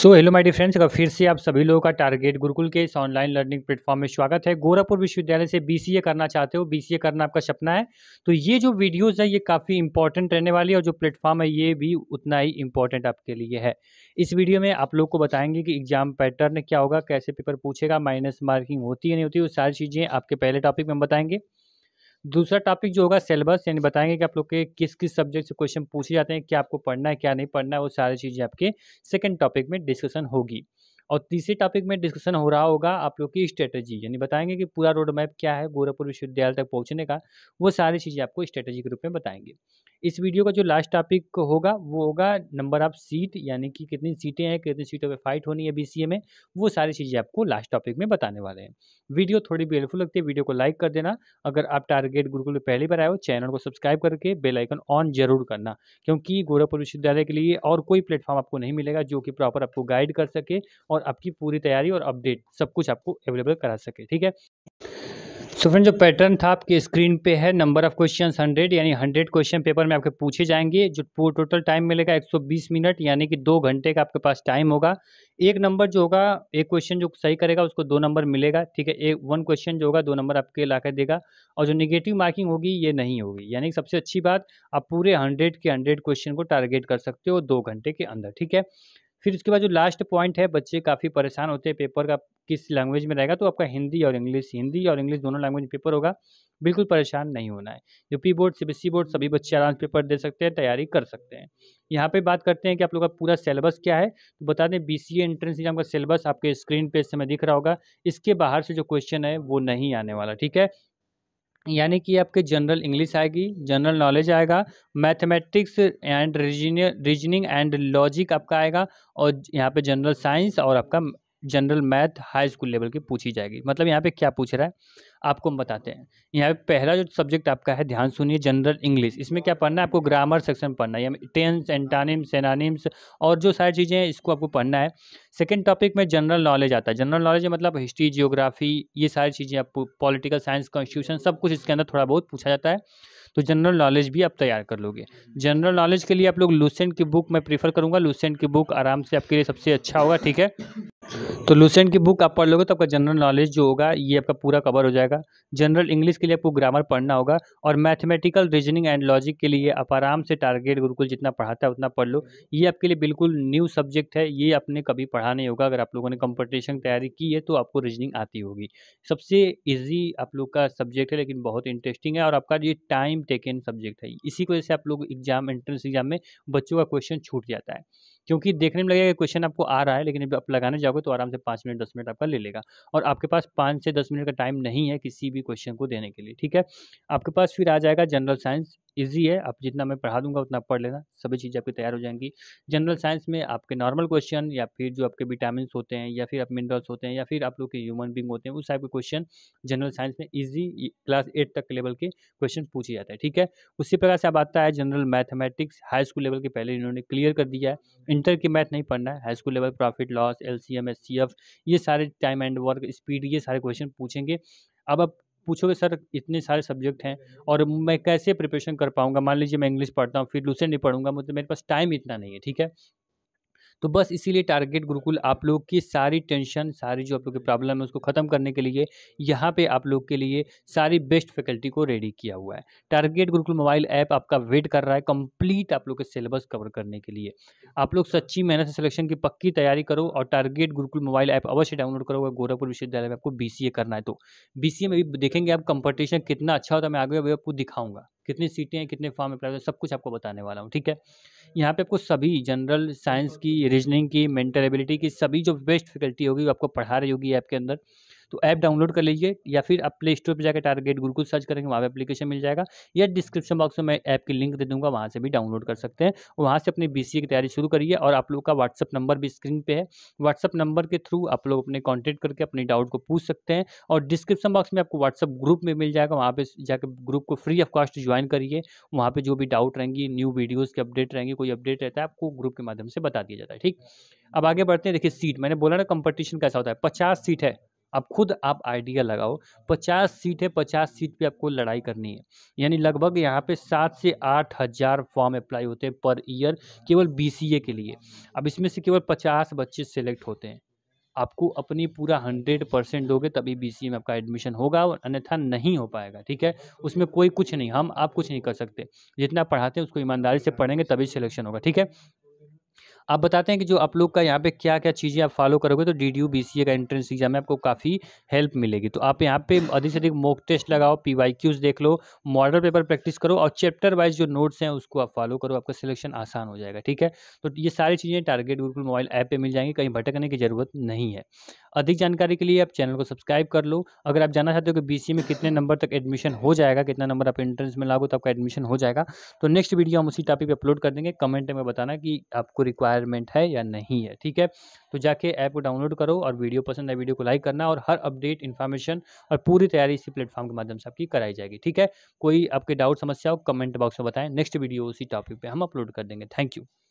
so hello my dear friends अगर फिर से आप सभी लोगों का टारगेट गुरुकुल के इस ऑनलाइन लर्निंग प्लेटफॉर्म में स्वागत है गोरखपुर विश्वविद्यालय से बीसीए करना चाहते हो बीसीए करना आपका सपना है तो ये जो वीडियोस है ये काफ़ी इंपॉर्टेंट रहने वाली है और जो प्लेटफॉर्म है ये भी उतना ही इंपॉर्टेंट आपके लिए है इस वीडियो में आप लोग को बताएंगे कि एग्जाम पैटर्न क्या होगा कैसे पेपर पूछेगा माइनस मार्किंग होती है नहीं होती वो सारी चीज़ें आपके पहले टॉपिक में हम बताएंगे दूसरा टॉपिक जो होगा सिलेबस यानी बताएंगे कि आप लोग के किस किस सब्जेक्ट से क्वेश्चन पूछे जाते हैं क्या आपको पढ़ना है क्या नहीं पढ़ना है वो सारी चीज़ें आपके सेकेंड टॉपिक में डिस्कशन होगी और तीसरे टॉपिक में डिस्कशन हो रहा होगा आप लोग की स्ट्रेटजी यानी बताएंगे कि पूरा रोड मैप क्या है गोरखपुर विश्वविद्यालय तक पहुंचने का वो सारी चीज़ें आपको स्ट्रेटजी के रूप में बताएंगे इस वीडियो का जो लास्ट टॉपिक होगा वो होगा नंबर ऑफ सीट यानी कि कितनी सीटें हैं कितनी सीटों पर फाइट होनी है बी में वो सारी चीज़ें आपको लास्ट टॉपिक में बताने वाले हैं वीडियो थोड़ी भी हेल्पफुल लगती है वीडियो को लाइक कर देना अगर आप टारगेट गुरुकुल में पहली बार आए हो चैनल को सब्सक्राइब करके बेलाइकन ऑन जरूर करना क्योंकि गोरखपुर विश्वविद्यालय के लिए और कोई प्लेटफॉर्म आपको नहीं मिलेगा जो कि प्रॉपर आपको गाइड कर सके और आपकी पूरी तैयारी और अपडेट सब कुछ आपको अवेलेबल करा सके ठीक है सो फ्रेंड जो पैटर्न था आपके स्क्रीन पे है नंबर ऑफ क्वेश्चन हंड्रेड यानी हंड्रेड क्वेश्चन पेपर में आपके पूछे जाएंगे जो टोटल टाइम मिलेगा 120 मिनट यानी कि दो घंटे का आपके पास टाइम होगा एक नंबर जो होगा एक क्वेश्चन जो सही करेगा उसको दो नंबर मिलेगा ठीक है एक वन क्वेश्चन जो होगा दो नंबर आपके ला देगा और जो निगेटिव मार्किंग होगी ये नहीं होगी यानी कि सबसे अच्छी बात आप पूरे हंड्रेड के हंड्रेड क्वेश्चन को टारगेट कर सकते हो दो घंटे के अंदर ठीक है फिर उसके बाद जो लास्ट पॉइंट है बच्चे काफ़ी परेशान होते हैं पेपर का किस लैंग्वेज में रहेगा तो आपका हिंदी और इंग्लिश हिंदी और इंग्लिश दोनों लैंग्वेज पेपर होगा बिल्कुल परेशान नहीं होना है यूपी बोर्ड सी बोर्ड सभी बच्चे आराम से पेपर दे सकते हैं तैयारी कर सकते हैं यहाँ पे बात करते हैं कि आप लोग का पूरा सिलेबस क्या है तो बता दें सी एंट्रेंस एग्जाम का सिलेबस आपके स्क्रीन पे इस समय दिख रहा होगा इसके बाहर से जो क्वेश्चन है वो नहीं आने वाला ठीक है यानी कि आपके जनरल इंग्लिश आएगी जनरल नॉलेज आएगा mathematics and reasoning and logic आपका आएगा और यहाँ पे जनरल साइंस और आपका general math high school level की पूछी जाएगी मतलब यहाँ पे क्या पूछ रहा है आपको हम बताते हैं यहाँ पे पहला जो सब्जेक्ट आपका है ध्यान सुनिए जनरल इंग्लिश इसमें क्या पढ़ना है आपको ग्रामर सेक्शन पढ़ना है टेंस एंटानिम्स एनानिम्स और जो सारी चीज़ें हैं इसको आपको पढ़ना है सेकेंड टॉपिक में जनरल नॉलेज आता है जनरल नॉलेज मतलब हिस्ट्री जियोग्राफी ये सारी चीज़ें आप पॉलिटिकल साइंस कॉन्स्टिट्यूशन सब कुछ इसके अंदर थोड़ा बहुत पूछा जाता है तो जनरल नॉलेज भी आप तैयार कर लोगे जनरल नॉलेज के लिए आप लोग लूसेंट की बुक मैं प्रीफर करूँगा लूसेंट की बुक आराम से आपके लिए सबसे अच्छा होगा ठीक है तो लूसेंट की बुक आप पढ़ लोगे तो आपका जनरल नॉलेज जो होगा ये आपका पूरा कवर हो जाएगा जनरल इंग्लिश के लिए आपको ग्रामर पढ़ना होगा और मैथमेटिकल रीजनिंग एंड लॉजिक के लिए आप आराम से टारगेट गुरुकुल जितना पढ़ाता है उतना पढ़ लो ये आपके लिए बिल्कुल न्यू सब्जेक्ट है ये आपने कभी पढ़ा पढ़ा नहीं होगा अगर आप लोगों ने कंपटीशन तैयारी की है तो आपको रीजनिंग आती होगी सबसे ईजी आप लोग का सब्जेक्ट है लेकिन बहुत इंटरेस्टिंग है और आपका ये टाइम टेकन सब्जेक्ट है इसी वजह से आप लोग एग्जाम एंट्रेंस एग्जाम में बच्चों का क्वेश्चन छूट जाता है क्योंकि देखने में लगेगा क्वेश्चन आपको आ रहा है लेकिन आप लगाने जाओगे तो आराम से पाँच मिनट दस मिनट आपका ले लेगा और आपके पास पाँच से दस मिनट का टाइम नहीं है किसी भी क्वेश्चन को देने के लिए ठीक है आपके पास फिर आ जाएगा जनरल साइंस ईजी है आप जितना मैं पढ़ा दूंगा उतना पढ़ लेना सभी चीज़ें आपकी तैयार हो जाएंगी जनरल साइंस में आपके नॉर्मल क्वेश्चन या फिर जो आपके विटामिन होते हैं या फिर आप मिनरल्स होते हैं या फिर आप लोग के ह्यूमन बींग होते हैं उस टाइप के क्वेश्चन जनरल साइंस में ईजी क्लास एट तक के लेवल के क्वेश्चन पूछे जाते हैं ठीक है उसी प्रकार से अब आता है general mathematics high school level के पहले इन्होंने क्लियर कर दिया है इंटर की मैथ नहीं पढ़ना है high school level profit loss L C M S C F ये सारे टाइम एंड वर्क स्पीड ये सारे क्वेश्चन पूछेंगे अब आप पूछोगे सर इतने सारे सब्जेक्ट हैं और मैं कैसे प्रिपरेशन कर पाऊंगा मान लीजिए मैं इंग्लिश पढ़ता हूँ फिर दूसरे नहीं पढ़ूंगा मतलब मेरे पास टाइम इतना नहीं है ठीक है तो बस इसीलिए टारगेट गुरुकुल आप लोग की सारी टेंशन सारी जो आप लोग की प्रॉब्लम है उसको ख़त्म करने के लिए यहाँ पे आप लोग के लिए सारी बेस्ट फैकल्टी को रेडी किया हुआ है टारगेट गुरुकुल मोबाइल ऐप आपका वेट कर रहा है कंप्लीट आप लोग के सिलेबस कवर करने के लिए आप लोग सच्ची मेहनत से सिलेक्शन की पक्की तैयारी करो और टारगेट गुरुकुल मोबाइल ऐप अवश्य डाउनलोड करो गोरखपुर विश्वविद्यालय में आपको बी करना है तो बी में भी देखेंगे आप कंपटीशन कितना अच्छा होता है मैं आगे आपको दिखाऊंगा कितनी सीटें हैं कितने फॉर्म अप्लाई सब कुछ आपको बताने वाला हूँ ठीक है यहाँ पे आपको सभी जनरल साइंस की रीजनिंग की मेंटल एबिलिटी की सभी जो बेस्ट फैकल्टी होगी वो आपको पढ़ा रही होगी ऐप के अंदर तो ऐप डाउनलोड कर लीजिए या फिर आप प्ले स्टोर पर जाकर टारगेट गुरुकुल सर्च करेंगे वहाँ पर अपलीकेशन मिल जाएगा या डिस्क्रिप्शन बॉक्स में मैं ऐप की लिंक दे दूँगा वहाँ से भी डाउनलोड कर सकते हैं वहाँ से अपनी बी की तैयारी शुरू करिए और आप लोग का व्हाट्सअप नंबर भी स्क्रीन पर है व्हाट्सअप नंबर के थ्रू आप लोग अपने कॉन्टैक्ट करके अपने डाउट को पूछ सकते हैं और डिस्क्रिप्शन बॉक्स में आपको व्हाट्सअप ग्रुप में मिल जाएगा वहाँ पर जाकर ग्रुप को फ्री ऑफ कॉस्ट ज्वाइन करिए वहाँ पर जो भी डाउट रहेंगी न्यू वीडियोज़ के अपडेट रहेंगे कोई अपडेट रहता है आपको ग्रुप के माध्यम से बता दिया जाता है ठीक अब आगे बढ़ते हैं देखिए सीट मैंने बोला ना कंपटीशन कैसा होता है पचास सीट है अब खुद आप आइडिया लगाओ पचास सीट है पचास सीट पे आपको लड़ाई करनी है यानी लगभग यहाँ पे सात से आठ हज़ार फॉर्म अप्लाई होते हैं पर ईयर केवल बीसीए के लिए अब इसमें से केवल पचास बच्चे सेलेक्ट होते हैं आपको अपनी पूरा हंड्रेड परसेंट दोगे तभी बी में आपका एडमिशन होगा और अन्यथा नहीं हो पाएगा ठीक है उसमें कोई कुछ नहीं हम आप कुछ नहीं कर सकते जितना पढ़ाते हैं उसको ईमानदारी से पढ़ेंगे तभी सिलेक्शन होगा ठीक है आप बताते हैं कि जो आप लोग का यहाँ पे क्या क्या चीज़ें आप फॉलो करोगे तो डी डी का एंट्रेंस एग्जाम में आपको काफ़ी हेल्प मिलेगी तो आप यहाँ पे अधिक से अधिक मॉक टेस्ट लगाओ पी देख लो मॉडल पेपर प्रैक्टिस करो और चैप्टर वाइज जो नोट्स हैं उसको आप फॉलो करो आपका सिलेक्शन आसान हो जाएगा ठीक है तो ये सारी चीज़ें टारगेट गुरुकुल मोबाइल ऐप पर मिल जाएंगी कहीं भटकने की ज़रूरत नहीं है अधिक जानकारी के लिए आप चैनल को सब्सक्राइब कर लो अगर आप जानना चाहते हो कि बी में कितने नंबर तक एडमिशन हो जाएगा कितना नंबर आप एंट्रेंस में लागो तो आपका एडमिशन हो जाएगा तो नेक्स्ट वीडियो हम उसी टॉपिक पर अपलोड कर देंगे कमेंट में बताना कि आपको रिक्वायर रिक्वायरमेंट है या नहीं है ठीक है तो जाके ऐप को डाउनलोड करो और वीडियो पसंद है वीडियो को लाइक करना और हर अपडेट इन्फॉर्मेशन और पूरी तैयारी इसी प्लेटफॉर्म के माध्यम से आपकी कराई जाएगी ठीक है कोई आपके डाउट समस्या हो कमेंट बॉक्स में बताएं नेक्स्ट वीडियो उसी टॉपिक पर हम अपलोड कर देंगे थैंक यू